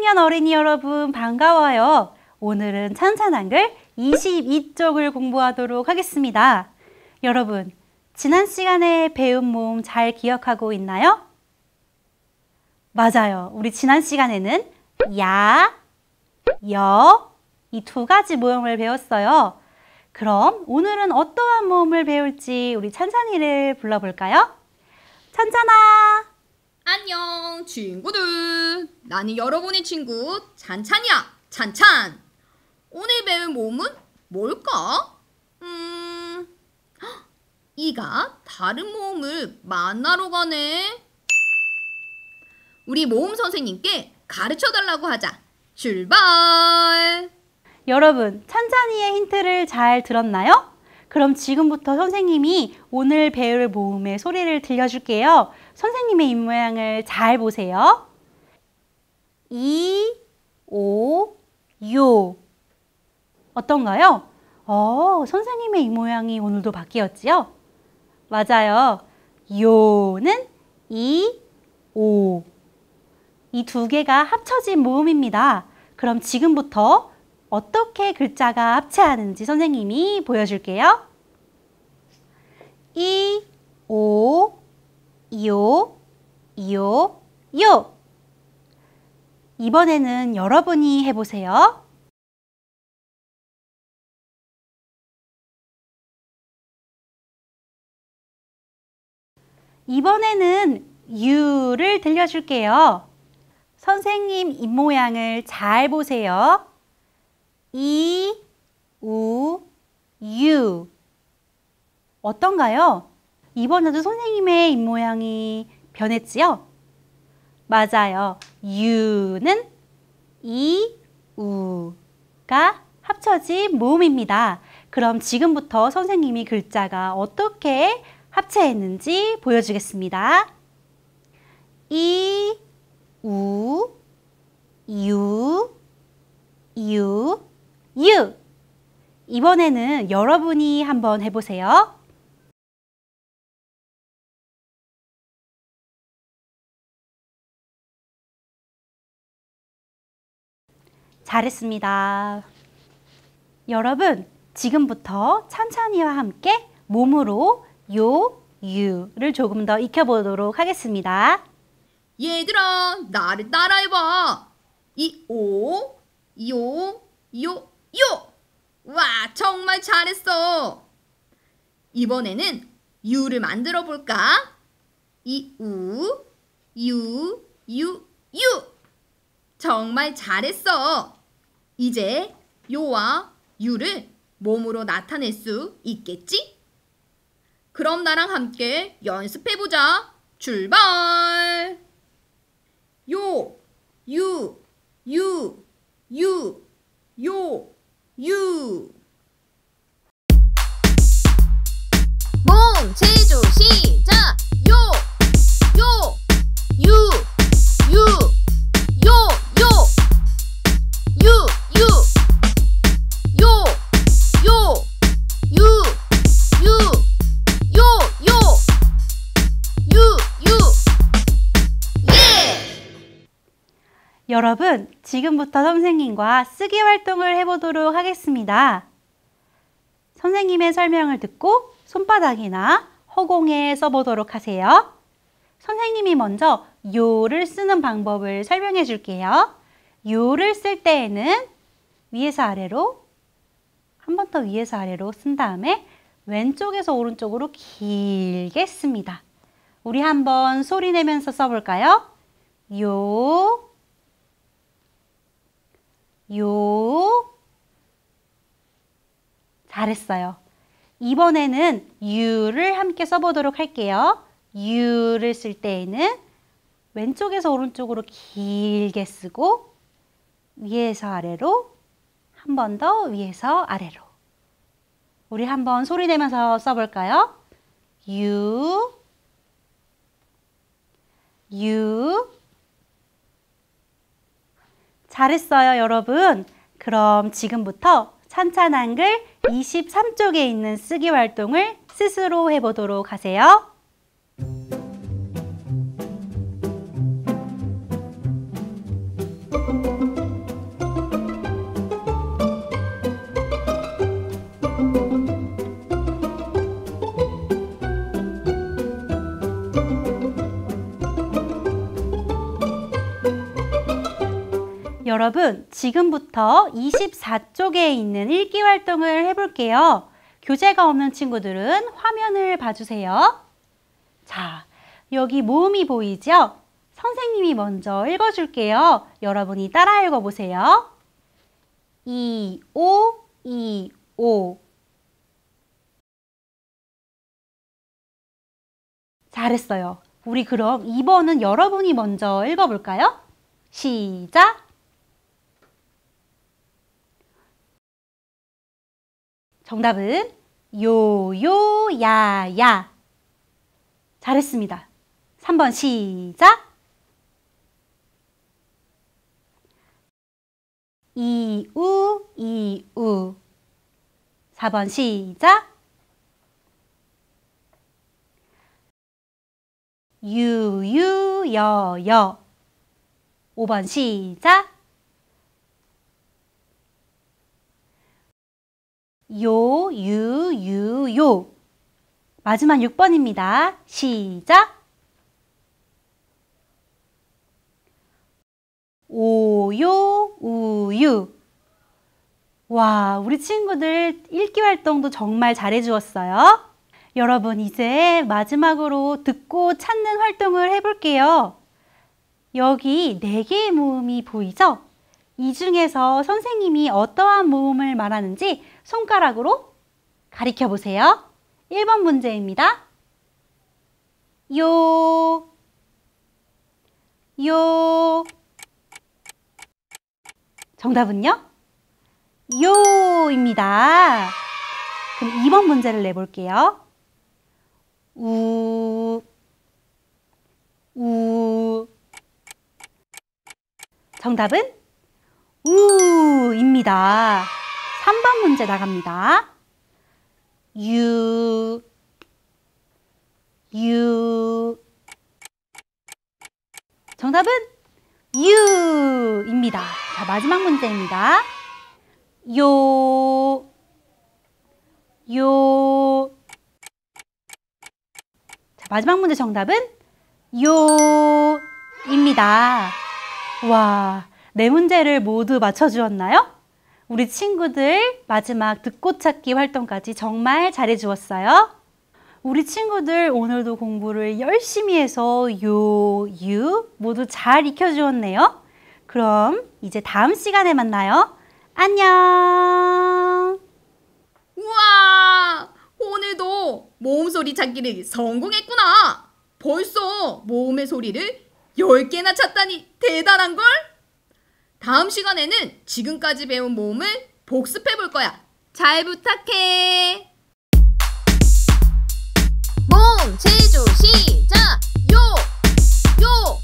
청년 어린이 여러분 반가워요. 오늘은 찬찬한글 22쪽을 공부하도록 하겠습니다. 여러분, 지난 시간에 배운 모음 잘 기억하고 있나요? 맞아요. 우리 지난 시간에는 야, 여, 이 두 가지 모음을 배웠어요. 그럼 오늘은 어떠한 모음을 배울지 우리 찬찬이를 불러볼까요? 찬찬아! 안녕 친구들 나는 여러분의 친구 찬찬이야찬찬 오늘 배운 몸은 뭘까? 음, 이가 다른 모음을 만나러 가네 우리 모음 선생님께 가르쳐달라고 하자 출발 여러분 찬찬이의 힌트를 잘 들었나요? 그럼 지금부터 선생님이 오늘 배울 모음의 소리를 들려줄게요 선생님의 입모양을 잘 보세요. 이, 오, 요. 어떤가요? 어, 선생님의 입모양이 오늘도 바뀌었지요? 맞아요. 요는 이, 오. 이 두 개가 합쳐진 모음입니다. 그럼 지금부터 어떻게 글자가 합체하는지 선생님이 보여줄게요. 이, 오, 요, 요, 요. 이번에는 여러분이 해보세요. 이번에는 유를 들려줄게요. 선생님 입모양을 잘 보세요. 이, 우, 유. 어떤가요? 이번에도 선생님의 입모양이 변했지요? 맞아요. 유는 이, 우가 합쳐진 모음입니다. 그럼 지금부터 선생님이 글자가 어떻게 합체했는지 보여주겠습니다. 이, 우, 유, 유, 유. 이번에는 여러분이 한번 해보세요. 잘했습니다. 여러분, 지금부터 찬찬이와 함께 몸으로 요, 유를 조금 더 익혀보도록 하겠습니다. 얘들아, 나를 따라해봐. 이, 오, 요, 요, 요. 와, 정말 잘했어. 이번에는 유를 만들어 볼까? 이, 우, 유, 유, 유. 정말 잘했어. 이제 요와 유를 몸으로 나타낼 수 있겠지? 그럼 나랑 함께 연습해보자. 출발! 요, 유, 유, 유, 요, 유. 몸, 체조, 시 여러분, 지금부터 선생님과 쓰기 활동을 해보도록 하겠습니다. 선생님의 설명을 듣고 손바닥이나 허공에 써보도록 하세요. 선생님이 먼저 요를 쓰는 방법을 설명해 줄게요. 요를 쓸 때에는 위에서 아래로 한 번 더 위에서 아래로 쓴 다음에 왼쪽에서 오른쪽으로 길게 씁니다. 우리 한번 소리 내면서 써볼까요? 요요 잘했어요. 이번에는 유를 함께 써보도록 할게요. 유를쓸 때에는 왼쪽에서 오른쪽으로 길게 쓰고 위에서 아래로 한 번 더 위에서 아래로 우리 한 번 소리 내면서 써볼까요? 유유 잘했어요, 여러분. 그럼 지금부터 찬찬한 글 23쪽에 있는 쓰기 활동을 스스로 해보도록 하세요. 여러분, 지금부터 24쪽에 있는 읽기 활동을 해볼게요. 교재가 없는 친구들은 화면을 봐주세요. 자, 여기 모음이 보이죠? 선생님이 먼저 읽어줄게요. 여러분이 따라 읽어보세요. 이, 오, 이, 오. 잘했어요. 우리 그럼 2번은 여러분이 먼저 읽어볼까요? 시작! 정답은 요요야야. 잘했습니다. 3번 시작. 이우 이우 4번 시작 유유여여 5번 시작 요, 유, 유, 요. 마지막 6번입니다. 시작! 오 요, 우 유. 와, 우리 친구들 읽기 활동도 정말 잘해주었어요. 여러분, 이제 마지막으로 듣고 찾는 활동을 해볼게요. 여기 4개의 모음이 보이죠? 이 중에서 선생님이 어떠한 모음을 말하는지 손가락으로 가리켜 보세요. 1번 문제입니다. 요, 요. 정답은요? 요입니다. 그럼 2번 문제를 내볼게요. 우, 우. 정답은 우입니다. 3번 문제 나갑니다. 유, 유. 정답은 유입니다. 자, 마지막 문제입니다. 요, 요. 자, 마지막 문제 정답은 요입니다. 와. 네 문제를 모두 맞춰주었나요? 우리 친구들 마지막 듣고찾기 활동까지 정말 잘해주었어요. 우리 친구들 오늘도 공부를 열심히 해서 요, 유 모두 잘 익혀주었네요. 그럼 이제 다음 시간에 만나요. 안녕! 우와! 오늘도 모음소리 찾기를 성공했구나! 벌써 모음의 소리를 10개나 찾다니 대단한걸? 다음 시간에는 지금까지 배운 모음을 복습해 볼 거야. 잘 부탁해. 모음 제조 시작. 요 요.